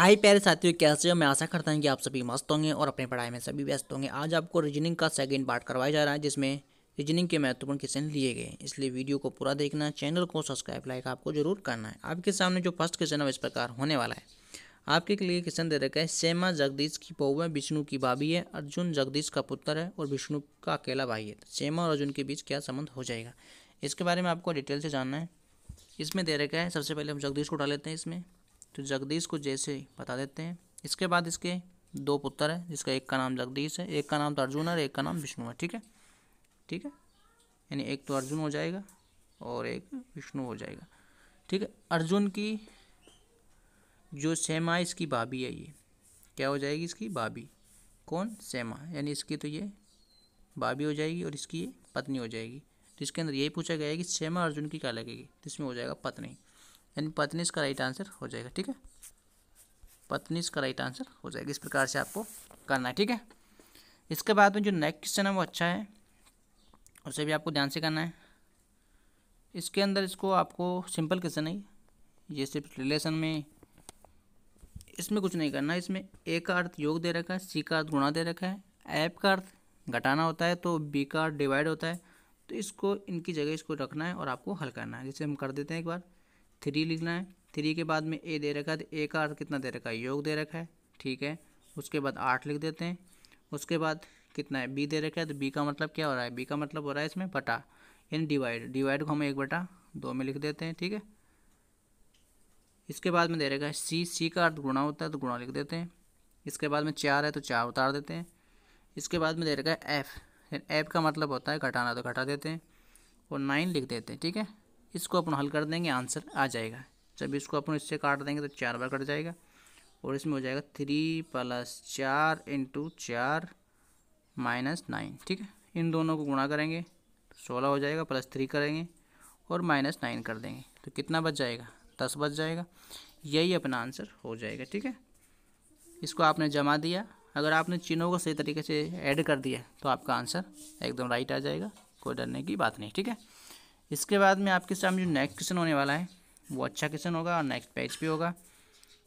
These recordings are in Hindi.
हाय प्यारे साथियों कैसे हो मैं आशा करता हूँ कि आप सभी मस्त होंगे और अपनी पढ़ाई में सभी व्यस्त होंगे आज आपको रीजनिंग का सेकेंड पार्ट करवाया जा रहा है जिसमें रीजनिंग के महत्वपूर्ण क्वेश्चन लिए गए इसलिए वीडियो को पूरा देखना चैनल को सब्सक्राइब लाइक आपको जरूर करना है आपके सामने जो फर्स्ट क्वेश्चन है इस प्रकार होने वाला है आपके लिए क्वेश्चन दे रखा है सेमा जगदीश की पौ है विष्णु की भाभी है अर्जुन जगदीश का पुत्र है और विष्णु का अकेला भाई है सेमा और अर्जुन के बीच क्या संबंध हो जाएगा इसके बारे में आपको डिटेल से जानना है इसमें दे रखा है सबसे पहले हम जगदीश को उठा लेते हैं इसमें तो जगदीश को जैसे बता देते हैं इसके बाद इसके दो पुत्र हैं जिसका एक का नाम जगदीश है एक का नाम तो अर्जुन है और एक का नाम विष्णु है ठीक है ठीक है यानी एक तो अर्जुन हो जाएगा और एक विष्णु हो जाएगा ठीक है अर्जुन की जो सेमा इसकी भाभी है ये क्या हो जाएगी इसकी भाभी कौन सेमा यानी इसकी तो ये भाभी हो जाएगी और इसकी ये पत्नी हो जाएगी तो इसके अंदर यही पूछा गया है कि सेमा अर्जुन की क्या लगेगी तो इसमें हो जाएगा पत्नी यानी पत्नी इसका राइट आंसर हो जाएगा ठीक है पत्नी इसका राइट आंसर हो जाएगा इस प्रकार से आपको करना है ठीक है इसके बाद में जो नेक्स्ट क्वेश्चन है वो अच्छा है उसे भी आपको ध्यान से करना है इसके अंदर इसको आपको सिंपल क्वेश्चन है ये सिर्फ रिलेशन में इसमें कुछ नहीं करना इसमें ए का अर्थ योग दे रखा है सी का अर्थ गुणा दे रखा है ऐप का अर्थ घटाना होता है तो बी का डिवाइड होता है तो इसको इनकी जगह इसको रखना है और आपको हल करना है जैसे हम कर देते हैं एक बार थ्री लिखना है थ्री के बाद में ए दे रखा है तो ए का अर्थ कितना दे रखा है योग दे रखा है ठीक है उसके बाद आठ लिख देते हैं उसके बाद कितना है बी दे रखा है तो बी का मतलब क्या हो रहा है बी का मतलब हो रहा है इसमें बटा यानी डिवाइड डिवाइड को हम एक बटा दो में लिख देते हैं ठीक है इसके बाद में दे रखा है सी सी का अर्थ गुणा होता है तो गुणा लिख देते हैं इसके बाद में चार है तो चार उतार देते हैं इसके बाद में दे रखा है एफ़ एफ का मतलब होता है घटाना तो घटा देते हैं और नाइन लिख देते हैं ठीक है इसको अपन हल कर देंगे आंसर आ जाएगा जब इसको अपन इससे काट देंगे तो चार बार कट जाएगा और इसमें हो जाएगा थ्री प्लस चार इंटू चार माइनस नाइन ठीक है इन दोनों को गुणा करेंगे सोलह हो जाएगा प्लस थ्री करेंगे और माइनस नाइन कर देंगे तो कितना बच जाएगा दस बच जाएगा यही अपना आंसर हो जाएगा ठीक है इसको आपने जमा दिया अगर आपने चिन्हों को सही तरीके से ऐड कर दिया तो आपका आंसर एकदम राइट आ जाएगा कोई डरने की बात नहीं ठीक है इसके बाद में आपके सामने जो नेक्स्ट क्वेश्चन होने वाला है वो अच्छा क्वेश्चन होगा और नेक्स्ट पेज भी होगा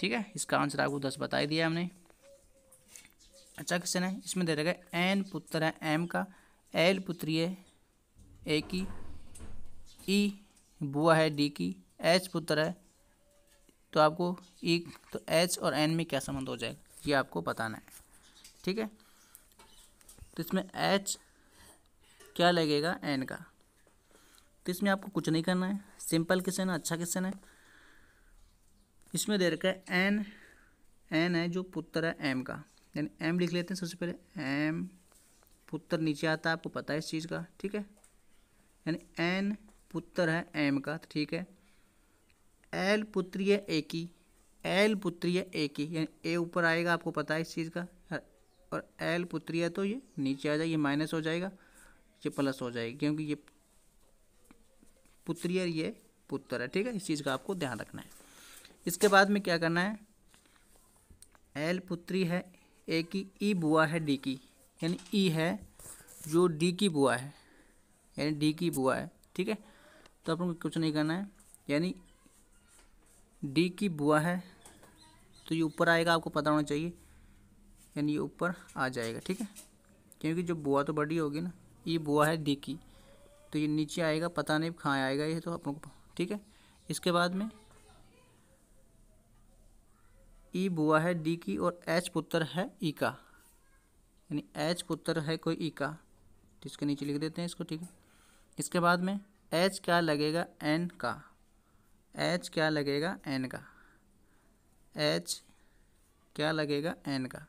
ठीक है इसका आंसर आपको दस बता ही दिया हमने अच्छा क्वेश्चन है इसमें दे रखा है एन पुत्र है एम का एल पुत्री है ए की ई बुआ है डी की एच पुत्र है तो आपको ई तो एच और एन में क्या संबंध हो जाएगा ये आपको बताना है ठीक है तो इसमें एच क्या लगेगा एन का तो इसमें आपको कुछ नहीं करना है सिंपल क्वेश्चन है अच्छा क्वेश्चन है इसमें दे रखा है एन एन है जो पुत्र है एम का यानी एम लिख लेते हैं सबसे पहले एम पुत्र नीचे आता है आपको पता है इस चीज़ का ठीक है यानी एन पुत्र है एम का तो ठीक है एल है ए की एल है ए की यानी ए ऊपर आएगा आपको पता है इस चीज़ का और एल पुत्री है तो ये नीचे आ जाएगी माइनस हो जाएगा ये प्लस हो जाएगी क्योंकि ये पुत्री और ये पुत्र है ठीक है इस चीज़ का आपको ध्यान रखना है इसके बाद में क्या करना है एल पुत्री है ए की ई बुआ है डी की यानी ई है जो डी की बुआ है यानी डी की बुआ है ठीक है तो अपन को कुछ नहीं करना है यानी डी की बुआ है तो ये ऊपर आएगा आपको पता होना चाहिए यानी ये ऊपर आ जाएगा ठीक है क्योंकि जो बुआ तो बड़ी होगी ना ये बुआ है डी की तो ये नीचे आएगा पता नहीं कहाँ आएगा ये तो आप लोग ठीक है इसके बाद में ई बुआ है डी की और एच पुत्र है ई का यानी एच पुत्र है कोई ई का तो इसके नीचे लिख देते हैं इसको ठीक है इसके बाद में एच क्या लगेगा एन का एच क्या लगेगा एन का एच क्या लगेगा एन का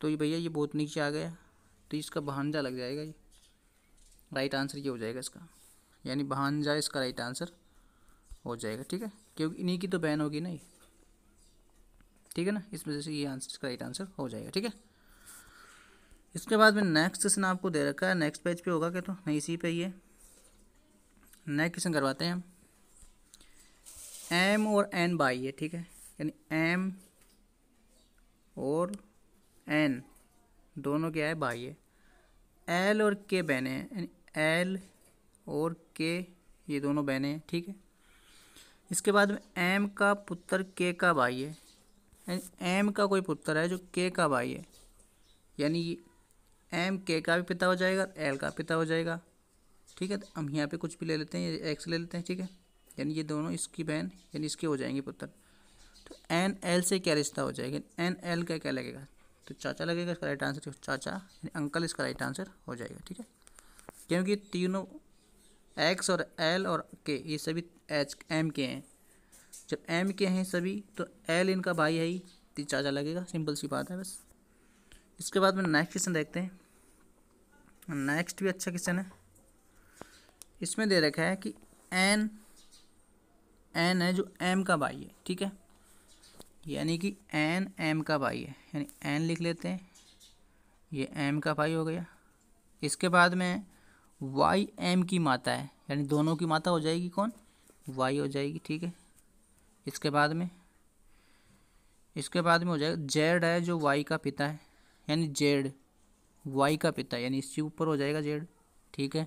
तो ये भैया ये बहुत नीचे आ गया तो इसका भांजा लग जाएगा ये राइट आंसर ये हो जाएगा इसका यानी भानजा इसका राइट आंसर हो जाएगा ठीक है क्योंकि इन्हीं की तो बहन होगी ना ठीक है ना इस वजह से ये आंसर इसका राइट आंसर हो जाएगा ठीक है इसके बाद में नेक्स्ट क्वेश्चन आपको दे रखा है नेक्स्ट पेज पे होगा क्या तो नहीं इसी पे ये नेक्स्ट क्वेश्चन करवाते हैं हम एम और एन बाई है ठीक है यानी एम और एन दोनों क्या है बाई है एल और के बहने हैं यानी एल और के ये दोनों बहने हैं ठीक है इसके बाद में एम का पुत्र के का भाई है एम का कोई पुत्र है जो के का भाई है यानी एम के का भी पिता हो जाएगा एल का पिता हो जाएगा ठीक है तो हम यहाँ पे कुछ भी ले लेते हैं एक्स ले लेते हैं ठीक है यानी ये दोनों इसकी बहन यानी इसके हो जाएंगे पुत्र तो एन एल से क्या रिश्ता हो जाएगा एन एल का क्या लगेगा तो चाचा लगेगा इसका राइट आंसर चाचा यानी अंकल इसका राइट आंसर हो जाएगा ठीक है क्योंकि तीनों एक्स और एल और के ये सभी एच एम के हैं जब एम के हैं सभी तो एल इनका भाई है ही तीन चाचा लगेगा सिंपल सी बात है बस इसके बाद में नेक्स्ट क्वेश्चन देखते हैं नेक्स्ट भी अच्छा क्वेश्चन है इसमें दे रखा है कि एन एन है जो एम का भाई है ठीक है यानी कि एन एम का भाई है यानी एन लिख लेते हैं ये एम का भाई हो गया इसके बाद में वाई एम की माता है यानी दोनों की माता हो जाएगी कौन वाई हो जाएगी ठीक है इसके बाद में इसके बाद में हो जाएगा जेड है जो वाई का पिता है यानी जेड वाई का पिता यानी इसके ऊपर हो जाएगा जेड ठीक है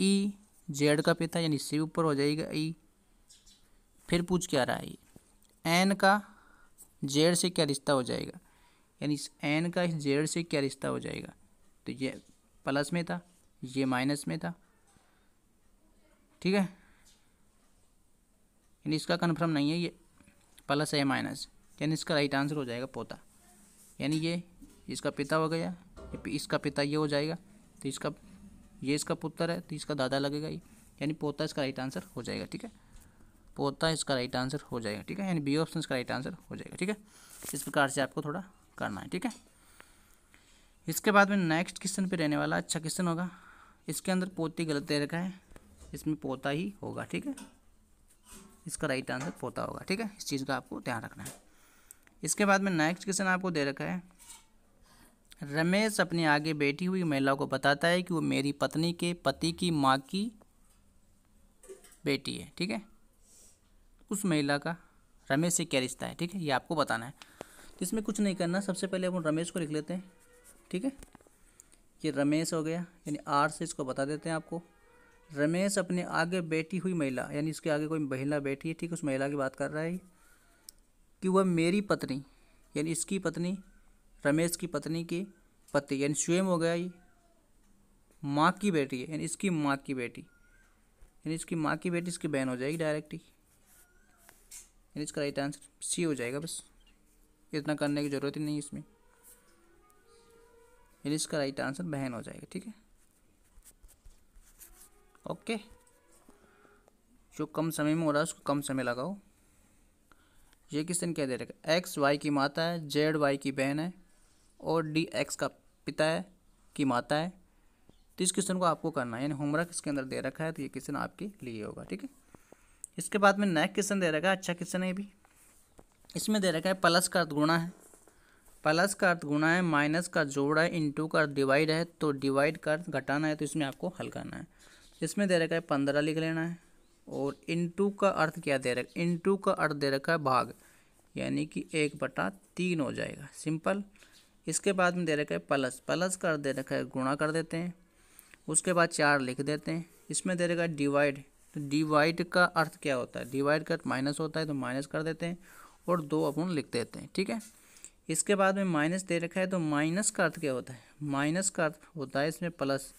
ई e, जेड का पिता यानी इससे ऊपर हो जाएगा ई e। फिर पूछ क्या रहा है एन का जेड से क्या रिश्ता हो जाएगा यानी इस एन का इस जेड से क्या रिश्ता हो जाएगा तो ये प्लस में था ये माइनस में था ठीक है यानी इसका कन्फर्म नहीं है ये प्लस है माइनस यानी इसका राइट आंसर हो जाएगा पोता यानी ये इसका पिता हो गया इसका पिता ये हो जाएगा तो इसका ये इसका पुत्र है तो इसका दादा लगेगा ये यानी पोता इसका राइट आंसर हो जाएगा ठीक है पोता इसका राइट आंसर हो जाएगा ठीक है यानी बी ऑप्शन इसका राइट आंसर हो जाएगा ठीक है इस प्रकार से आपको थोड़ा करना है ठीक है इसके बाद में नेक्स्ट क्वेश्चन पे रहने वाला अच्छा क्वेश्चन होगा इसके अंदर पोती गलत दे रखा है इसमें पोता ही होगा ठीक है इसका राइट आंसर पोता होगा ठीक है इस चीज़ का आपको ध्यान रखना है इसके बाद में नेक्स्ट क्वेश्चन आपको दे रखा है रमेश अपने आगे बैठी हुई महिला को बताता है कि वो मेरी पत्नी के पति की माँ की बेटी है ठीक है उस महिला का रमेश से क्या रिश्ता है ठीक है ये आपको बताना है तो इसमें कुछ नहीं करना सबसे पहले अपन रमेश को लिख लेते हैं ठीक है ये रमेश हो गया यानी आर से इसको बता देते हैं आपको रमेश अपने आगे बैठी हुई महिला यानी इसके आगे कोई महिला बैठी है ठीक उस महिला की बात कर रहा है कि वह मेरी पत्नी यानी इसकी पत्नी रमेश की पत्नी की पति यानी स्वयं हो गया ये माँ की बेटी है यानी इसकी माँ की बेटी यानी इसकी माँ की बेटी इसकी बहन हो जाएगी डायरेक्ट ही यानी इसका राइट आंसर सी हो जाएगा बस इतना करने की ज़रूरत ही नहीं इसमें यानी इसका राइट आंसर बहन हो जाएगा ठीक है ओके जो कम समय में हो रहा है उसको कम समय लगाओ ये क्वेश्चन क्या दे रखा है एक्स वाई की माता है जेड वाई की बहन है और डी एक्स का पिता है की माता है तो इस क्वेश्चन को आपको करना है यानी होमवर्क इसके अंदर दे रखा है तो ये क्वेश्चन आपके लिए होगा ठीक है इसके बाद में नेक्स्ट क्वेश्चन दे रखा है अच्छा क्वेश्चन है ये भी इसमें दे रखा है प्लस का गुणा है प्लस का अर्थ गुणा है माइनस का जोड़ है इंटू का डिवाइड है तो डिवाइड का अर्थ घटाना है तो इसमें आपको हल करना है इसमें दे रखा है पंद्रह लिख लेना है और इंटू का अर्थ क्या दे रखा है इंटू का अर्थ दे रखा है भाग यानी कि एक बटा तीन हो जाएगा सिंपल इसके बाद में दे रखा है प्लस प्लस का अर्थ दे रखा है गुणा कर देते हैं उसके बाद चार लिख देते हैं इसमें दे रखा है डिवाइड तो डिवाइड का अर्थ क्या होता है डिवाइड का माइनस होता है तो माइनस कर देते हैं और दो अपन लिख देते हैं ठीक है इसके बाद में माइनस दे रखा है तो माइनस का अर्थ क्या होता है माइनस का अर्थ होता है इसमें प्लस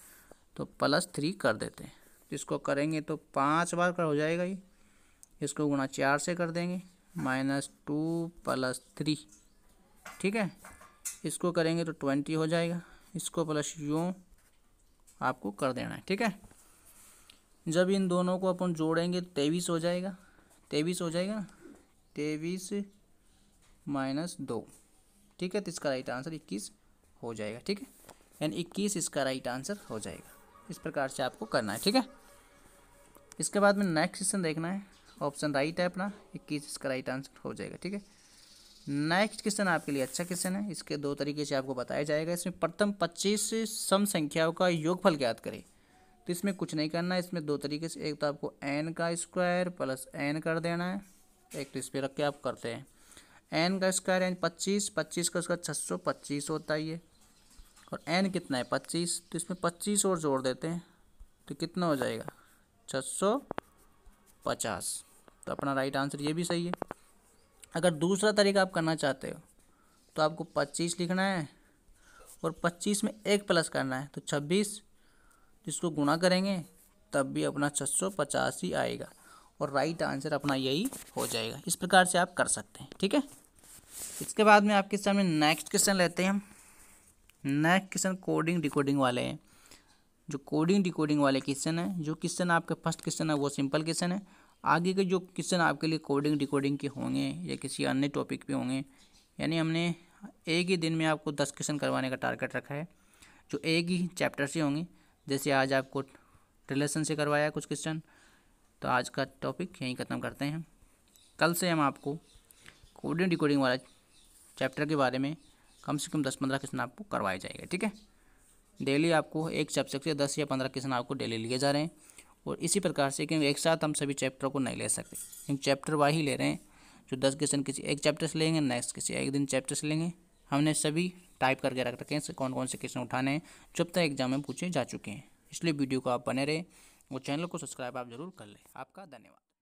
तो प्लस थ्री कर देते हैं इसको करेंगे तो पाँच बार का हो जाएगा ये इसको गुणा चार से कर देंगे माइनस टू प्लस थ्री ठीक है इसको करेंगे तो ट्वेंटी हो जाएगा इसको प्लस यूँ आपको कर देना है ठीक है जब इन दोनों को अपन जोड़ेंगे तो तेईस हो जाएगा तेईस हो जाएगा ना तेईस माइनस दो ठीक है तो इसका राइट आंसर इक्कीस हो जाएगा ठीक है यानी इक्कीस इसका राइट आंसर हो जाएगा इस प्रकार से आपको करना है ठीक है इसके बाद में नेक्स्ट क्वेश्चन देखना है ऑप्शन राइट है अपना इक्कीस इसका राइट आंसर हो जाएगा ठीक है नेक्स्ट क्वेश्चन आपके लिए अच्छा क्वेश्चन है इसके दो तरीके से आपको बताया जाएगा इसमें प्रथम पच्चीस सम संख्याओं का योगफल ज्ञात करें तो इसमें कुछ नहीं करना है इसमें दो तरीके से एक तो आपको एन का स्क्वायर प्लस एन कर देना है एक तो इस पर रख के आप करते हैं एन का स्क्वायर एन पच्चीस पच्चीस का स्क्वायर छः सौ पच्चीस होता है ये और एन कितना है पच्चीस तो इसमें पच्चीस और जोड़ देते हैं तो कितना हो जाएगा छः सौ पचास तो अपना राइट आंसर ये भी सही है अगर दूसरा तरीका आप करना चाहते हो तो आपको पच्चीस लिखना है और पच्चीस में एक प्लस करना है तो छब्बीस जिसको गुणा करेंगे तब भी अपना छः सौ पचास ही आएगा और राइट आंसर अपना यही हो जाएगा इस प्रकार से आप कर सकते हैं ठीक है इसके बाद में आपके सामने नेक्स्ट क्वेश्चन लेते हैं हम नेक्स्ट क्वेश्चन कोडिंग डिकोडिंग वाले हैं जो कोडिंग डिकोडिंग वाले क्वेश्चन है जो क्वेश्चन आपका फर्स्ट क्वेश्चन है वो सिंपल क्वेश्चन है आगे के जो क्वेश्चन आपके लिए कोडिंग डिकोडिंग के होंगे या किसी अन्य टॉपिक पे होंगे यानी हमने एक ही दिन में आपको दस क्वेश्चन करवाने का टारगेट रखा है जो एक ही चैप्टर से होंगे जैसे आज आपको रिलेशन से करवाया कुछ क्वेश्चन तो आज का टॉपिक यहीं ख़त्म करते हैं कल से हम आपको कोडिंग डिकोडिंग वाला चैप्टर के बारे में कम से कम दस पंद्रह क्वेश्चन आपको करवाए जाएगा ठीक है डेली आपको एक चैप्टर से दस या पंद्रह क्वेश्चन आपको डेली लिए जा रहे हैं और इसी प्रकार से क्योंकि एक साथ हम सभी चैप्टर को नहीं ले सकते क्योंकि चैप्टर वाई ही ले रहे हैं जो दस क्वेश्चन किसी एक चैप्टर से लेंगे नेक्स्ट किसी एक दिन चैप्टर से लेंगे हमने सभी टाइप करके रख रखे हैं कौन कौन से क्वेश्चन उठाने हैं जब तक एग्जाम में पूछे जा चुके हैं इसलिए वीडियो को आप बने रहें और चैनल को सब्सक्राइब आप जरूर कर लें आपका धन्यवाद